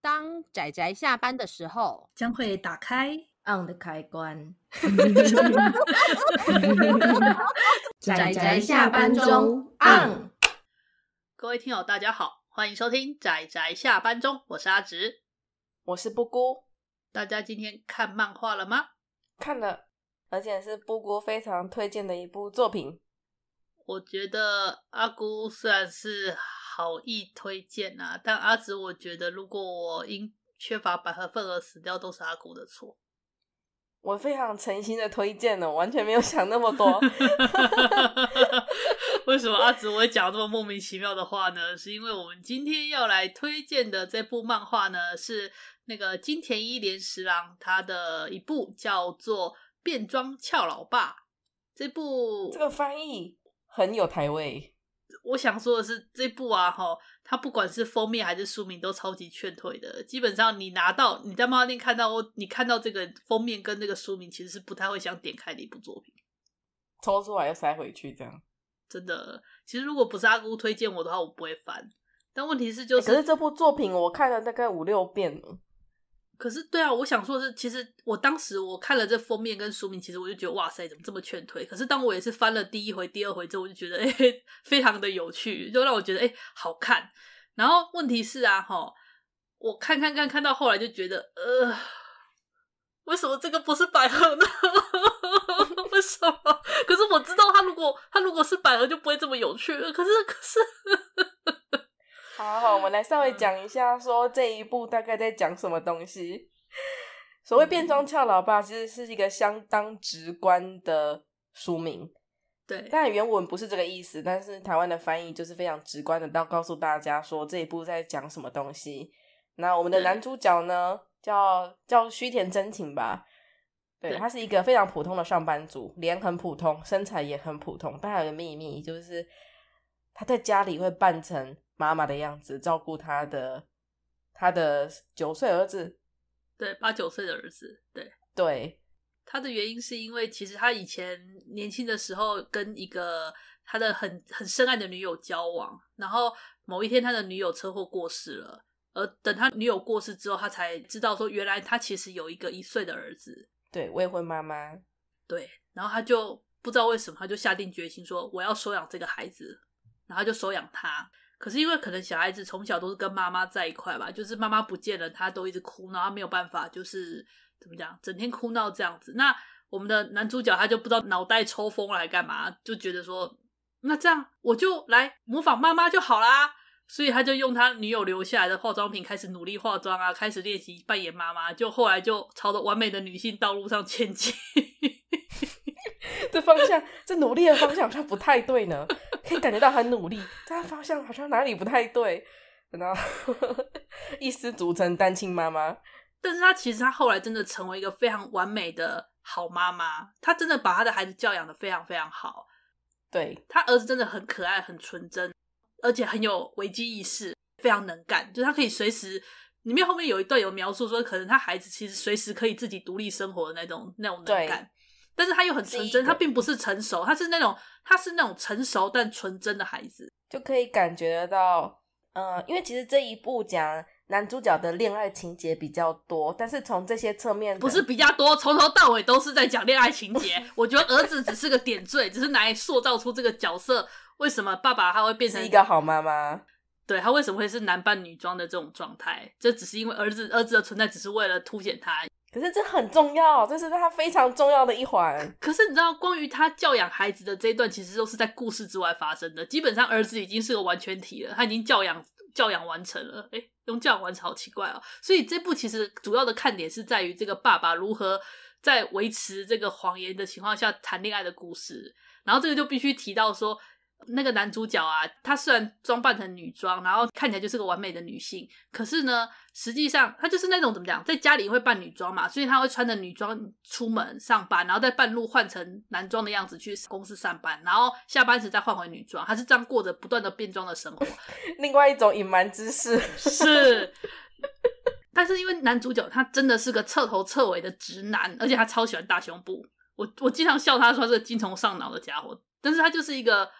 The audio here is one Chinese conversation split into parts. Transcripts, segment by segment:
当仔仔下班的时候，将会打开 on 的开关。仔仔下班中 on。各位听友，大家好，欢迎收听仔仔下班中，我是阿直，我是布姑。大家今天看漫画了吗？看了，而且是布姑非常推荐的一部作品。我觉得阿姑虽然是。好意推荐啊，但阿紫，我觉得如果我因缺乏百合份而死掉，都是阿古的错。我非常诚心的推荐呢，完全没有想那么多。为什么阿紫会讲这么莫名其妙的话呢？是因为我们今天要来推荐的这部漫画呢，是那个金田一连十郎他的一部叫做《变装俏老爸》这部，这个翻译很有台味。我想说的是这部啊，哈，它不管是封面还是书名都超级劝退的。基本上你拿到你在猫店看到，你看到这个封面跟那个书名，其实是不太会想点开的一部作品。抽出来又塞回去，这样真的。其实如果不是阿姑推荐我的话，我不会翻。但问题是，就是可是这部作品我看了大概五六遍了。可是，对啊，我想说的是，其实我当时我看了这封面跟书名，其实我就觉得哇塞，怎么这么劝退？可是当我也是翻了第一回、第二回之后，我就觉得哎，非常的有趣，就让我觉得哎好看。然后问题是啊，哈，我看看看看到后来就觉得呃，为什么这个不是百合呢？为什么？可是我知道他如果他如果是百合，就不会这么有趣。可是可是。好好，我们来稍微讲一下，说这一部大概在讲什么东西。所谓“变装俏老爸”，其实是一个相当直观的书名，对。但原文不是这个意思，但是台湾的翻译就是非常直观的，到告诉大家说这一部在讲什么东西。那我们的男主角呢，叫叫须田真晴吧？对，他是一个非常普通的上班族，脸很普通，身材也很普通，但有个秘密就是。他在家里会扮成妈妈的样子，照顾他的他的九岁儿子，对，八九岁的儿子，对对。他的原因是因为，其实他以前年轻的时候跟一个他的很很深爱的女友交往，然后某一天他的女友车祸过世了，而等他女友过世之后，他才知道说原来他其实有一个一岁的儿子，对，未婚妈妈，对，然后他就不知道为什么，他就下定决心说我要收养这个孩子。然后就收养他，可是因为可能小孩子从小都是跟妈妈在一块吧，就是妈妈不见了，他都一直哭，然后没有办法，就是怎么讲，整天哭闹这样子。那我们的男主角他就不知道脑袋抽风来干嘛，就觉得说，那这样我就来模仿妈妈就好啦。所以他就用他女友留下来的化妆品开始努力化妆啊，开始练习扮演妈妈，就后来就朝着完美的女性道路上前进。这方向，这努力的方向好像不太对呢。可以感觉到很努力，但方向好像哪里不太对，然后一失足成单亲妈妈，但是她其实她后来真的成为一个非常完美的好妈妈，她真的把她的孩子教养的非常非常好。对，她儿子真的很可爱、很纯真，而且很有危机意识，非常能干。就是他可以随时，里面后面有一段有描述说，可能他孩子其实随时可以自己独立生活的那种那种能干。但是他又很纯真，他并不是成熟，他是那种他是那种成熟但纯真的孩子，就可以感觉得到。嗯，因为其实这一部讲男主角的恋爱情节比较多，但是从这些侧面不是比较多，从头到尾都是在讲恋爱情节。我觉得儿子只是个点缀，只是拿来塑造出这个角色为什么爸爸他会变成一个好妈妈，对他为什么会是男扮女装的这种状态，这只是因为儿子儿子的存在只是为了凸显他。可是这很重要，这是他非常重要的一环。可是你知道，关于他教养孩子的这一段，其实都是在故事之外发生的。基本上，儿子已经是个完全体了，他已经教养教养完成了。哎，用教养完成好奇怪哦。所以这部其实主要的看点是在于这个爸爸如何在维持这个谎言的情况下谈恋爱的故事。然后这个就必须提到说。那个男主角啊，他虽然装扮成女装，然后看起来就是个完美的女性，可是呢，实际上他就是那种怎么讲，在家里会扮女装嘛，所以他会穿着女装出门上班，然后在半路换成男装的样子去公司上班，然后下班时再换回女装，他是这样过着不断的变装的生活。另外一种隐瞒之事 是，但是因为男主角他真的是个彻头彻尾的直男，而且他超喜欢大胸部，我我经常笑他说是精虫上脑的家伙，但是他就是一个。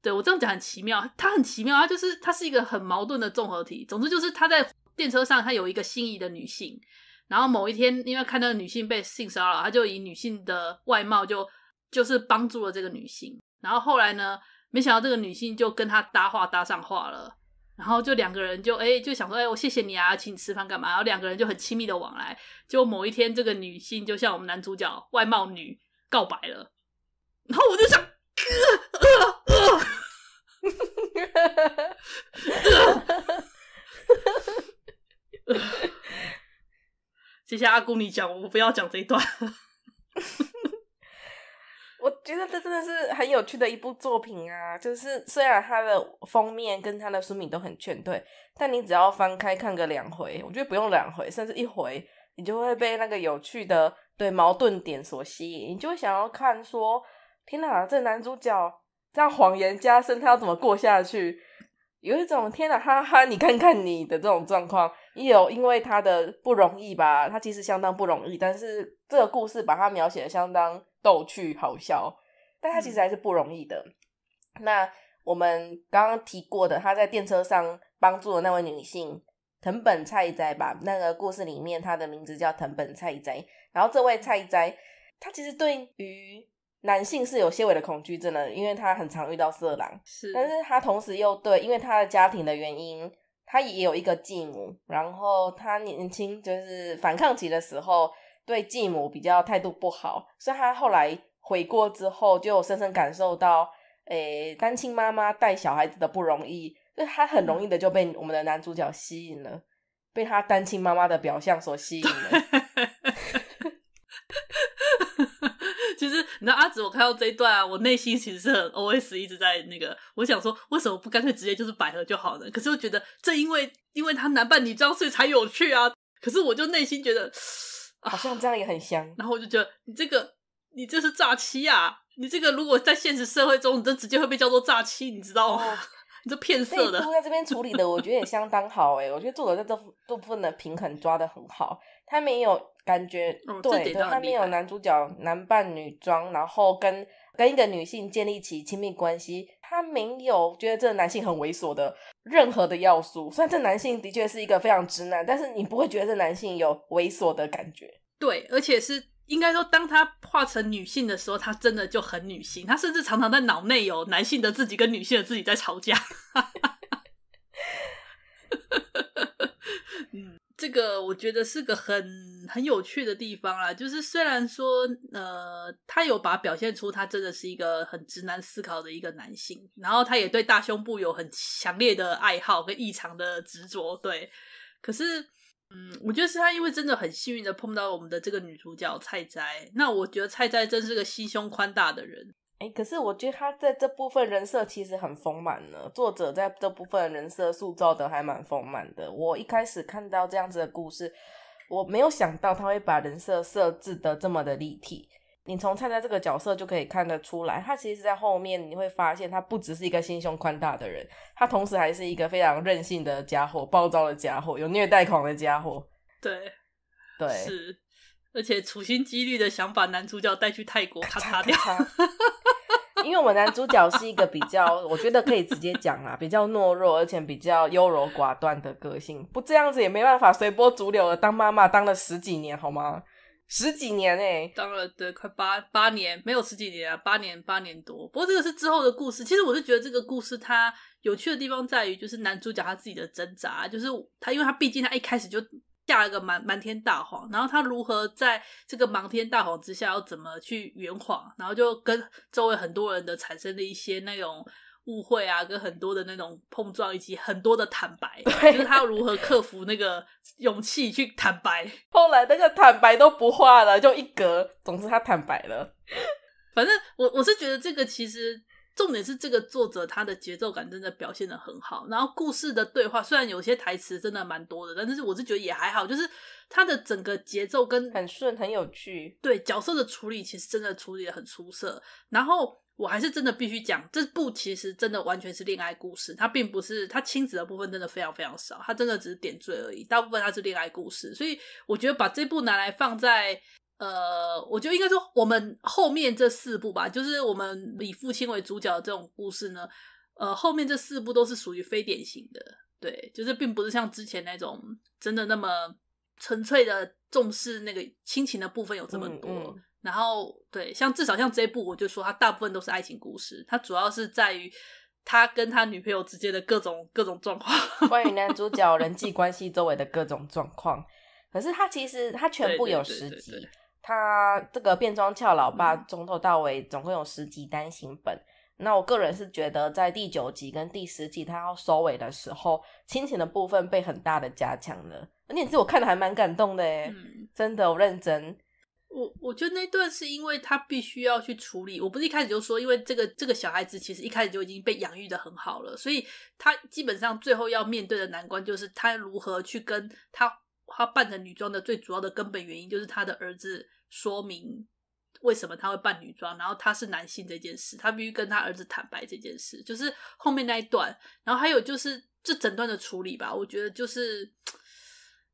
对我这样讲很奇妙，他很奇妙，他就是他是一个很矛盾的综合体。总之就是他在电车上，他有一个心仪的女性，然后某一天因为看到女性被性骚扰，他就以女性的外貌就就是帮助了这个女性。然后后来呢，没想到这个女性就跟他搭话搭上话了，然后就两个人就哎就想说哎我谢谢你啊，请你吃饭干嘛？然后两个人就很亲密的往来。就某一天这个女性就向我们男主角外貌女告白了，然后我就想，呃。谢谢阿姑你讲，我不要讲这一段。我觉得这真的是很有趣的一部作品啊！就是虽然它的封面跟它的书名都很劝退，但你只要翻开看个两回，我觉得不用两回，甚至一回，你就会被那个有趣的对矛盾点所吸引，你就想要看说：天哪，这男主角！让谎言加深，他要怎么过下去？有一种天哪，哈哈！你看看你的这种状况，也有因为他的不容易吧？他其实相当不容易，但是这个故事把他描写的相当逗趣好笑，但他其实还是不容易的。那我们刚刚提过的，他在电车上帮助的那位女性藤本菜摘吧，那个故事里面他的名字叫藤本菜摘。然后这位菜摘，他其实对于。男性是有些微的恐惧，症的，因为他很常遇到色狼。是，但是他同时又对，因为他的家庭的原因，他也有一个继母。然后他年轻就是反抗期的时候，对继母比较态度不好。所以他后来悔过之后，就深深感受到，诶，单亲妈妈带小孩子的不容易。就他很容易的就被我们的男主角吸引了，被他单亲妈妈的表象所吸引了。那阿紫，我看到这一段，我内心其实是很 OS，一直在那个，我想说为什么不干脆直接就是百合就好了？可是我觉得正因为因为他男扮女装，所以才有趣啊。可是我就内心觉得好像这样也很香。然后我就觉得你这个，你这是诈欺啊！你这个如果在现实社会中，你这直接会被叫做诈欺，你知道吗？你这骗色的。他在这边处理的，我觉得也相当好诶，我觉得作者在这部分的平衡抓的很好，他没有。感觉对对，那没有男主角男扮女装，然后跟跟一个女性建立起亲密关系。他没有觉得这男性很猥琐的任何的要素。虽然这男性的确是一个非常直男，但是你不会觉得这男性有猥琐的感觉。对，而且是应该说，当他化成女性的时候，他真的就很女性。他甚至常常在脑内有男性的自己跟女性的自己在吵架。嗯。这个我觉得是个很很有趣的地方啦，就是虽然说，呃，他有把表现出他真的是一个很直男思考的一个男性，然后他也对大胸部有很强烈的爱好跟异常的执着，对。可是，嗯，我觉得是他因为真的很幸运的碰到我们的这个女主角菜摘，那我觉得菜摘真是个心胸宽大的人。哎，可是我觉得他在这部分人设其实很丰满呢。作者在这部分人设塑造的还蛮丰满的。我一开始看到这样子的故事，我没有想到他会把人设设置的这么的立体。你从菜菜这个角色就可以看得出来，他其实在后面你会发现，他不只是一个心胸宽大的人，他同时还是一个非常任性的家伙、暴躁的家伙、有虐待狂的家伙。对，对，是。而且处心积虑的想把男主角带去泰国，擦掉，因为我男主角是一个比较，我觉得可以直接讲啦，比较懦弱而且比较优柔寡断的个性，不这样子也没办法随波逐流的当妈妈当了十几年好吗？十几年哎，当了对，快八八年，没有十几年啊，八年八年多。不过这个是之后的故事，其实我是觉得这个故事它有趣的地方在于，就是男主角他自己的挣扎，就是他因为他毕竟他一开始就。下一个瞒瞒天大谎，然后他如何在这个瞒天大谎之下要怎么去圆谎，然后就跟周围很多人的产生的一些那种误会啊，跟很多的那种碰撞，以及很多的坦白，就是他要如何克服那个勇气去坦白。后来那个坦白都不画了，就一格。总之他坦白了。反正我我是觉得这个其实。重点是这个作者他的节奏感真的表现的很好，然后故事的对话虽然有些台词真的蛮多的，但是我是觉得也还好，就是他的整个节奏跟很顺很有趣。对角色的处理其实真的处理的很出色，然后我还是真的必须讲这部其实真的完全是恋爱故事，它并不是它亲子的部分真的非常非常少，它真的只是点缀而已，大部分它是恋爱故事，所以我觉得把这部拿来放在。呃，我觉得应该说我们后面这四部吧，就是我们以父亲为主角的这种故事呢，呃，后面这四部都是属于非典型的，对，就是并不是像之前那种真的那么纯粹的重视那个亲情的部分有这么多。然后，对，像至少像这一部，我就说它大部分都是爱情故事，它主要是在于他跟他女朋友之间的各种各种状况，关于男主角人际 关系周围的各种状况。可是他其实他全部有十集。他这个变装俏老爸从头到尾总共有十几单行本。那我个人是觉得，在第九集跟第十集他要收尾的时候，亲情的部分被很大的加强了。那次我看的还蛮感动的哎，真的我认真。我我觉得那段是因为他必须要去处理。我不是一开始就说，因为这个这个小孩子其实一开始就已经被养育的很好了，所以他基本上最后要面对的难关就是他如何去跟他他扮成女装的最主要的根本原因就是他的儿子。说明为什么他会扮女装，然后他是男性这件事，他必须跟他儿子坦白这件事，就是后面那一段。然后还有就是这整段的处理吧，我觉得就是，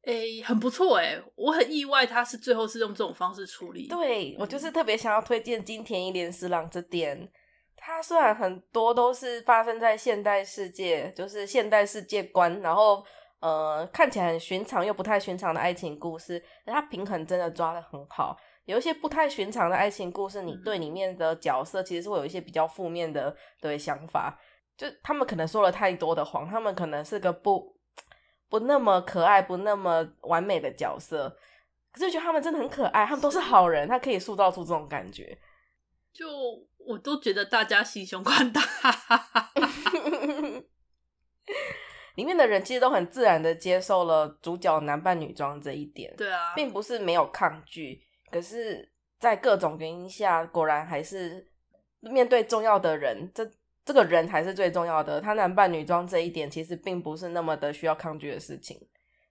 哎，很不错哎，我很意外他是最后是用这种方式处理。对我就是特别想要推荐金田一莲四郎这点，他虽然很多都是发生在现代世界，就是现代世界观，然后。呃，看起来很寻常又不太寻常的爱情故事，它平衡真的抓的很好。有一些不太寻常的爱情故事，你对里面的角色其实是会有一些比较负面的对想法，就他们可能说了太多的谎，他们可能是个不不那么可爱、不那么完美的角色，可是觉得他们真的很可爱，他们都是好人，他可以塑造出这种感觉。就我都觉得大家心胸宽大。里面的人其实都很自然的接受了主角男扮女装这一点，对啊，并不是没有抗拒，可是，在各种原因下，果然还是面对重要的人，这这个人才是最重要的。他男扮女装这一点，其实并不是那么的需要抗拒的事情，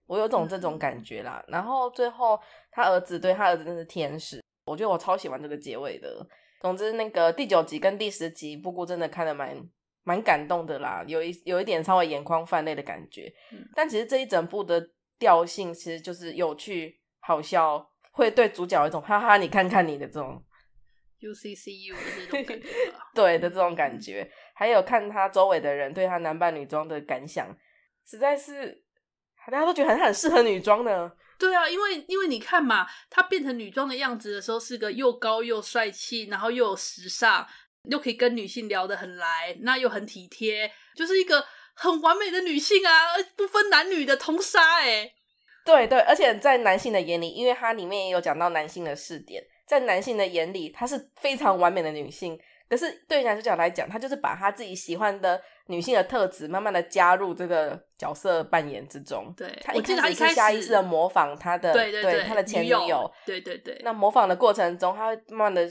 我有种这种感觉啦。然后最后他儿子对他儿子真是天使，我觉得我超喜欢这个结尾的。总之，那个第九集跟第十集，布布真的看的蛮。蛮感动的啦，有一有一点稍微眼眶泛泪的感觉，但其实这一整部的调性其实就是有趣、好笑，会对主角一种哈哈，你看看你的这种 U C C U 的这种感觉，对的这种感觉，还有看他周围的人对他男扮女装的感想，实在是大家都觉得很很适合女装的。对啊，因为因为你看嘛，他变成女装的样子的时候，是个又高又帅气，然后又有时尚。又可以跟女性聊的很来，那又很体贴，就是一个很完美的女性啊，不分男女的通杀哎。对对，而且在男性的眼里，因为它里面也有讲到男性的视点，在男性的眼里，她是非常完美的女性。可是对男主角来讲，他就是把他自己喜欢的女性的特质，慢慢的加入这个角色扮演之中。对，他一开始是下意识的模仿他的对对他的前女友，对对对。那模仿的过程中，他会慢慢的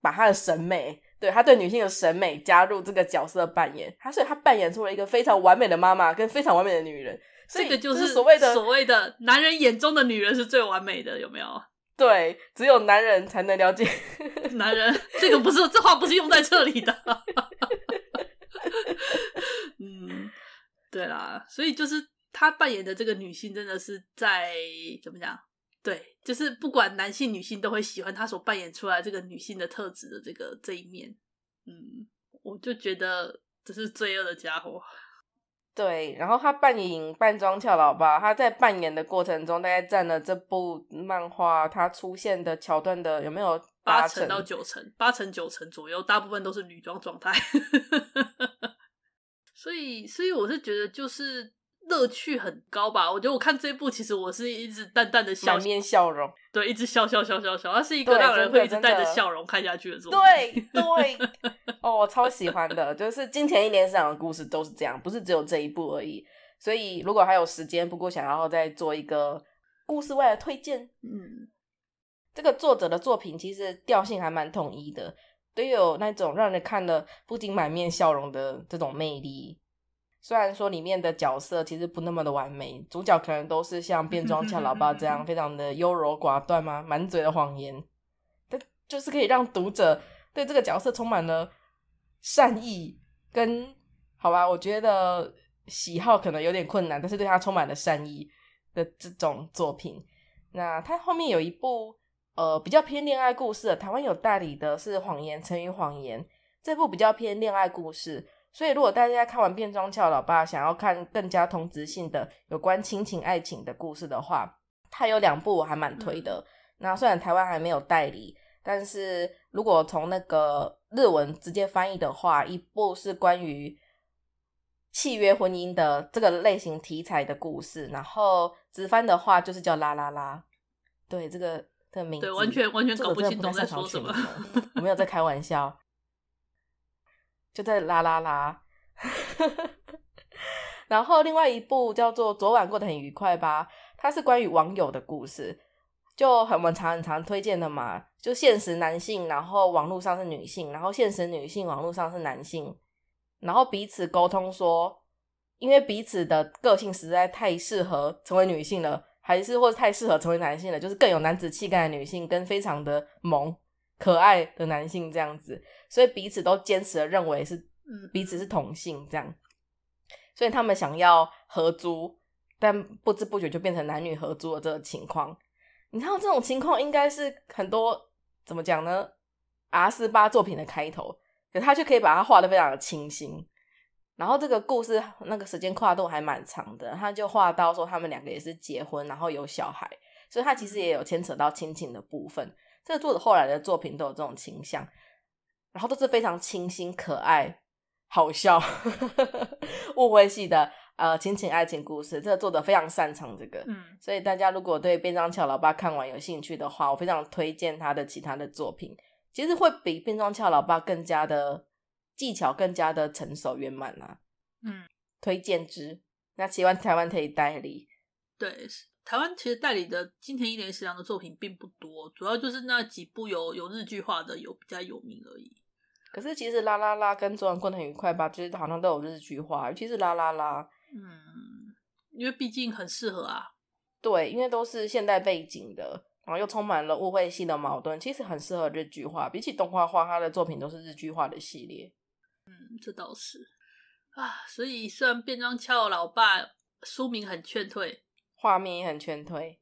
把他的审美。对，他对女性的审美加入这个角色扮演，他以他扮演出了一个非常完美的妈妈，跟非常完美的女人，这个就是所谓的所谓的男人眼中的女人是最完美的，有没有？对，只有男人才能了解 男人，这个不是这话不是用在这里的。嗯，对啦，所以就是他扮演的这个女性真的是在怎么讲？对，就是不管男性女性都会喜欢他所扮演出来这个女性的特质的这个这一面，嗯，我就觉得这是罪恶的家伙。对，然后他扮演扮装俏老吧，他在扮演的过程中大概占了这部漫画他出现的桥段的有没有八成到九成，八成九成左右，大部分都是女装状态。所以，所以我是觉得就是。乐趣很高吧？我觉得我看这一部，其实我是一直淡淡的笑，满面笑容，对，一直笑笑笑笑笑，他是一个让人会一直带着笑容看下去的作品。对对，哦，我超喜欢的，就是金钱一连想的故事都是这样，不是只有这一部而已。所以如果还有时间，不过想要再做一个故事外的推荐，嗯，这个作者的作品其实调性还蛮统一的，都有那种让人看了不仅满面笑容的这种魅力。虽然说里面的角色其实不那么的完美，主角可能都是像变装俏老爸这样 非常的优柔寡断吗？满嘴的谎言，但就是可以让读者对这个角色充满了善意跟好吧。我觉得喜好可能有点困难，但是对他充满了善意的这种作品。那他后面有一部呃比较偏恋爱故事，台湾有代理的是《谎言成语谎言》这部比较偏恋爱故事。所以，如果大家看完《变装俏老爸》，想要看更加同质性的有关亲情、爱情的故事的话，它有两部我还蛮推的。那虽然台湾还没有代理，但是如果从那个日文直接翻译的话，一部是关于契约婚姻的这个类型题材的故事。然后直翻的话就是叫“啦啦啦”，对这个的名，对，完全完全搞不清楚在说什么。我没有在开玩笑。就在啦啦啦，然后另外一部叫做《昨晚过得很愉快吧》，它是关于网友的故事，就很我们常很常推荐的嘛，就现实男性，然后网络上是女性，然后现实女性网络上是男性，然后彼此沟通说，因为彼此的个性实在太适合成为女性了，还是或者太适合成为男性了，就是更有男子气概的女性跟非常的萌。可爱的男性这样子，所以彼此都坚持的认为是彼此是同性这样，所以他们想要合租，但不知不觉就变成男女合租的这个情况。你看到这种情况，应该是很多怎么讲呢？r 四八作品的开头，可他却可以把它画的非常的清新。然后这个故事那个时间跨度还蛮长的，他就画到说他们两个也是结婚，然后有小孩，所以他其实也有牵扯到亲情的部分。这个作者后来的作品都有这种倾向，然后都是非常清新、可爱、好笑、误会系的呃亲情爱情故事。这个作者非常擅长这个，嗯，所以大家如果对《变装俏老爸》看完有兴趣的话，我非常推荐他的其他的作品，其实会比《变装俏老爸》更加的技巧、更加的成熟圆满啊。嗯，推荐之，那喜欢台湾可以代理，对。台湾其实代理的金田一年实良的作品并不多，主要就是那几部有有日剧化的有比较有名而已。可是其实《啦啦啦》跟《昨晚过得很愉快》吧，就是好像都有日剧化，尤其是《啦啦啦》。嗯，因为毕竟很适合啊。对，因为都是现代背景的，然后又充满了误会性的矛盾，其实很适合日剧化。比起动画化，他的作品都是日剧化的系列。嗯，这倒是啊。所以虽然《变装俏老爸》书名很劝退。画面也很劝退，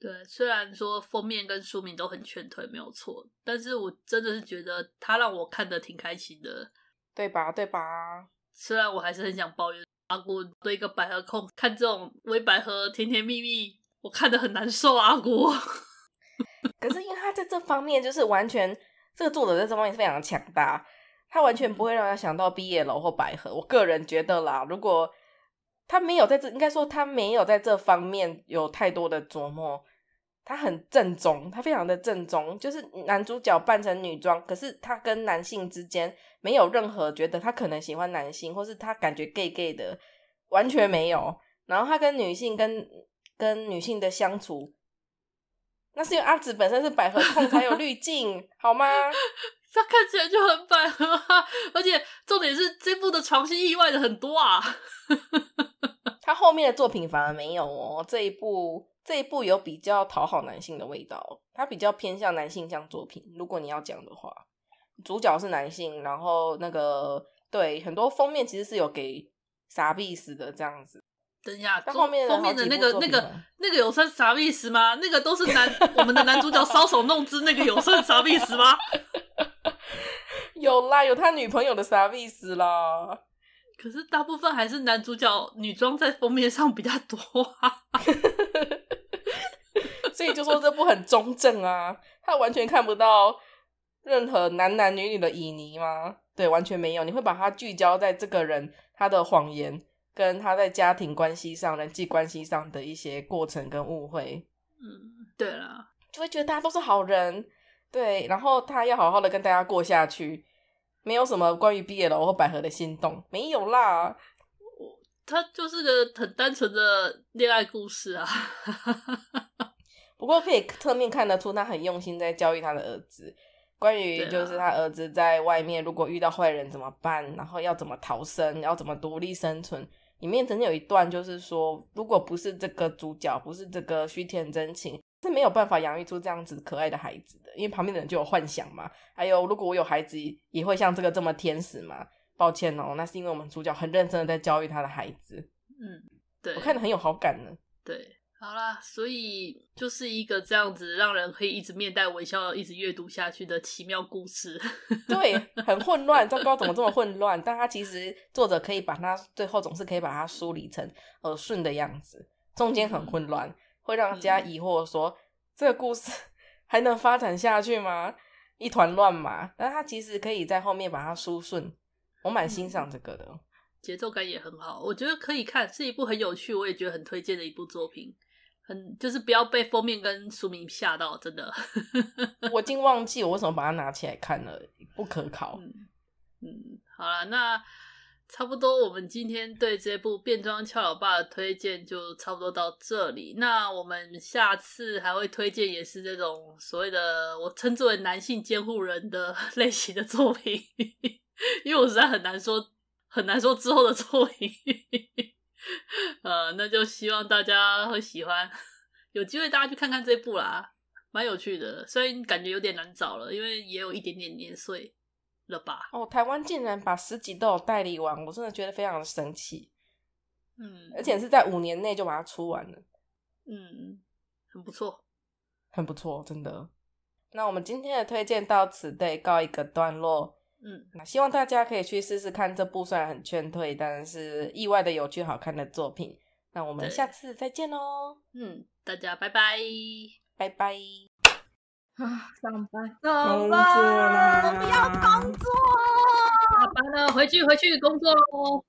对，虽然说封面跟书名都很劝退，没有错，但是我真的是觉得他让我看的挺开心的，对吧？对吧？虽然我还是很想抱怨阿古对一个百合控看这种微百合甜甜蜜蜜，我看的很难受，阿古。可是因为他在这方面就是完全，这个作者在这方面非常的强大，他完全不会让他想到毕业楼或百合。我个人觉得啦，如果。他没有在这，应该说他没有在这方面有太多的琢磨。他很正宗，他非常的正宗。就是男主角扮成女装，可是他跟男性之间没有任何觉得他可能喜欢男性，或是他感觉 gay gay 的，完全没有。然后他跟女性跟跟女性的相处，那是因为阿紫本身是百合控才有滤镜，好吗？他看起来就很百合，而且重点是这部的床戏意外的很多啊。他后面的作品反而没有哦。这一部这一部有比较讨好男性的味道，他比较偏向男性向作品。如果你要讲的话，主角是男性，然后那个对很多封面其实是有给傻逼死的这样子。等一下，封面的那个、那个、那个有算啥意思吗？那个都是男我们的男主角搔首弄姿，那个有算啥意思吗？有啦，有他女朋友的啥意思啦？可是大部分还是男主角女装在封面上比较多啊，所以就说这部很中正啊，他完全看不到任何男男女女的旖旎吗？对，完全没有，你会把它聚焦在这个人他的谎言。跟他在家庭关系上、人际关系上的一些过程跟误会，嗯，对了，就会觉得大家都是好人，对，然后他要好好的跟大家过下去，没有什么关于毕业楼或百合的心动，没有啦，我他就是个很单纯的恋爱故事啊。不过可以侧面看得出，他很用心在教育他的儿子，关于就是他儿子在外面如果遇到坏人怎么办，然后要怎么逃生，要怎么独立生存。里面曾经有一段，就是说，如果不是这个主角，不是这个虚天真情，是没有办法养育出这样子可爱的孩子的。因为旁边的人就有幻想嘛。还有，如果我有孩子，也会像这个这么天使吗？抱歉哦，那是因为我们主角很认真的在教育他的孩子。嗯，对，我看的很有好感呢。对。好啦，所以就是一个这样子，让人可以一直面带微笑，一直阅读下去的奇妙故事。对，很混乱，不知道怎么这么混乱，但他其实作者可以把它最后总是可以把它梳理成耳顺的样子，中间很混乱，会让人家疑惑说这个故事还能发展下去吗？一团乱麻，但他其实可以在后面把它梳顺。我蛮欣赏这个的，节奏感也很好，我觉得可以看，是一部很有趣，我也觉得很推荐的一部作品。很就是不要被封面跟书名吓到，真的。我竟忘记我为什么把它拿起来看了，不可靠。嗯，好了，那差不多，我们今天对这部《变装俏老爸》的推荐就差不多到这里。那我们下次还会推荐，也是这种所谓的我称之为男性监护人的 类型的作品，因为我实在很难说，很难说之后的作品。呃，那就希望大家会喜欢，有机会大家去看看这部啦，蛮有趣的。虽然感觉有点难找了，因为也有一点点年岁了吧。哦，台湾竟然把十集都代理完，我真的觉得非常的神奇。嗯，而且是在五年内就把它出完了，嗯，很不错，很不错，真的。那我们今天的推荐到此得告一个段落。嗯，那希望大家可以去试试看这部然很劝退，但是意外的有趣好看的作品。那我们下次再见喽，嗯，大家拜拜，拜拜。啊，上班，工作啦，不要工作，下班了，回去回去工作喽。